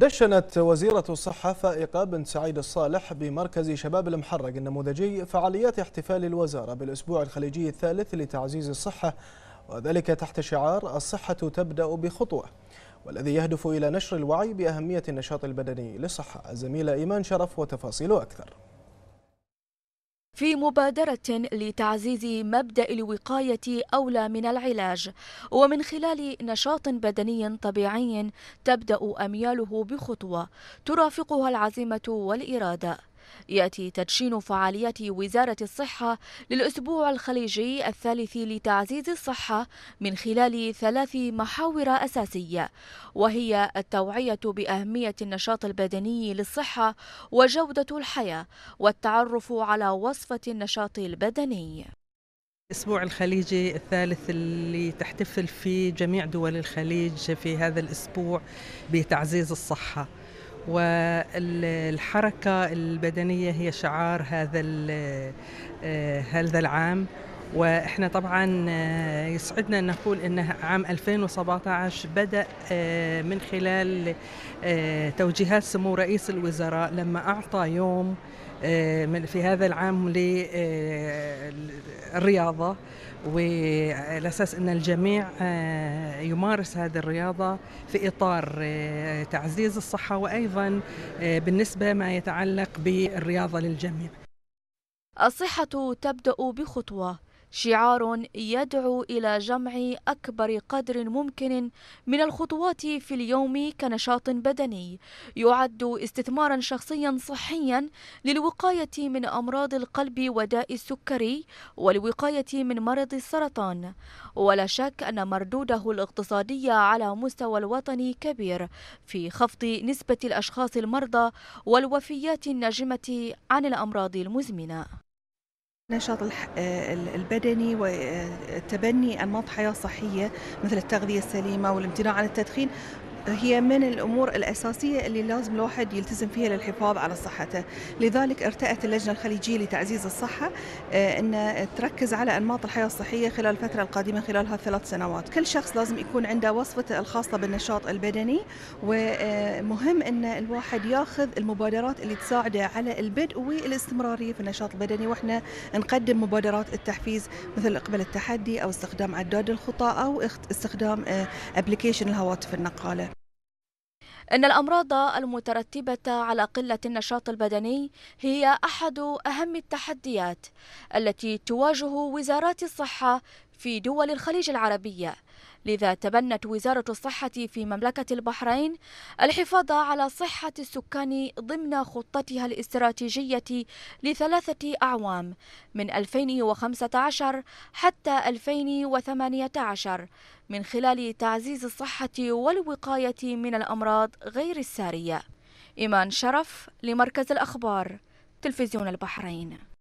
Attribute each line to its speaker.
Speaker 1: دشنت وزيرة الصحة فائقة بن سعيد الصالح بمركز شباب المحرق النموذجي فعاليات احتفال الوزارة بالأسبوع الخليجي الثالث لتعزيز الصحة وذلك تحت شعار الصحة تبدأ بخطوة والذي يهدف إلى نشر الوعي بأهمية النشاط البدني للصحة الزميلة إيمان شرف وتفاصيله أكثر
Speaker 2: في مبادرة لتعزيز مبدأ الوقاية أولى من العلاج ومن خلال نشاط بدني طبيعي تبدأ أمياله بخطوة ترافقها العزيمة والإرادة يأتي تدشين فعالية وزارة الصحة للأسبوع الخليجي الثالث لتعزيز الصحة من خلال ثلاث محاور أساسية وهي التوعية بأهمية النشاط البدني للصحة وجودة الحياة والتعرف على وصفة النشاط البدني
Speaker 1: الأسبوع الخليجي الثالث اللي تحتفل فيه جميع دول الخليج في هذا الأسبوع بتعزيز الصحة والحركة البدنية هي شعار هذا آه، هذا العام واحنا طبعا آه، يسعدنا ان نقول ان عام 2017 بدا آه، من خلال آه، توجيهات سمو رئيس الوزراء لما اعطى يوم في هذا العام للرياضه وعلى اساس ان الجميع يمارس هذه الرياضه في اطار تعزيز الصحه وايضا بالنسبه ما يتعلق بالرياضه للجميع
Speaker 2: الصحه تبدا بخطوه شعار يدعو إلى جمع أكبر قدر ممكن من الخطوات في اليوم كنشاط بدني يعد استثمارا شخصيا صحيا للوقاية من أمراض القلب وداء السكري والوقاية من مرض السرطان ولا شك أن مردوده الاقتصادي على مستوى الوطن كبير في خفض نسبة الأشخاص المرضى والوفيات الناجمة عن الأمراض المزمنة
Speaker 3: النشاط آه، البدني وتبني آه، أنماط حياة صحية مثل التغذية السليمة والامتناع عن التدخين هي من الامور الاساسيه اللي لازم الواحد يلتزم فيها للحفاظ على صحته، لذلك ارتأت اللجنه الخليجيه لتعزيز الصحه آه، ان تركز على انماط الحياه الصحيه خلال الفتره القادمه خلال هالثلاث سنوات، كل شخص لازم يكون عنده وصفته الخاصه بالنشاط البدني ومهم ان الواحد ياخذ المبادرات اللي تساعده على البدء والاستمراريه في النشاط البدني واحنا نقدم مبادرات التحفيز مثل اقبل التحدي او استخدام عداد الخطى او استخدام ابلكيشن آه، الهواتف النقاله.
Speaker 2: إن الأمراض المترتبة على قلة النشاط البدني هي أحد أهم التحديات التي تواجه وزارات الصحة في دول الخليج العربية لذا تبنت وزارة الصحة في مملكة البحرين الحفاظ على صحة السكان ضمن خطتها الاستراتيجية لثلاثة أعوام من 2015 حتى 2018 من خلال تعزيز الصحة والوقاية من الأمراض غير السارية إيمان شرف لمركز الأخبار تلفزيون البحرين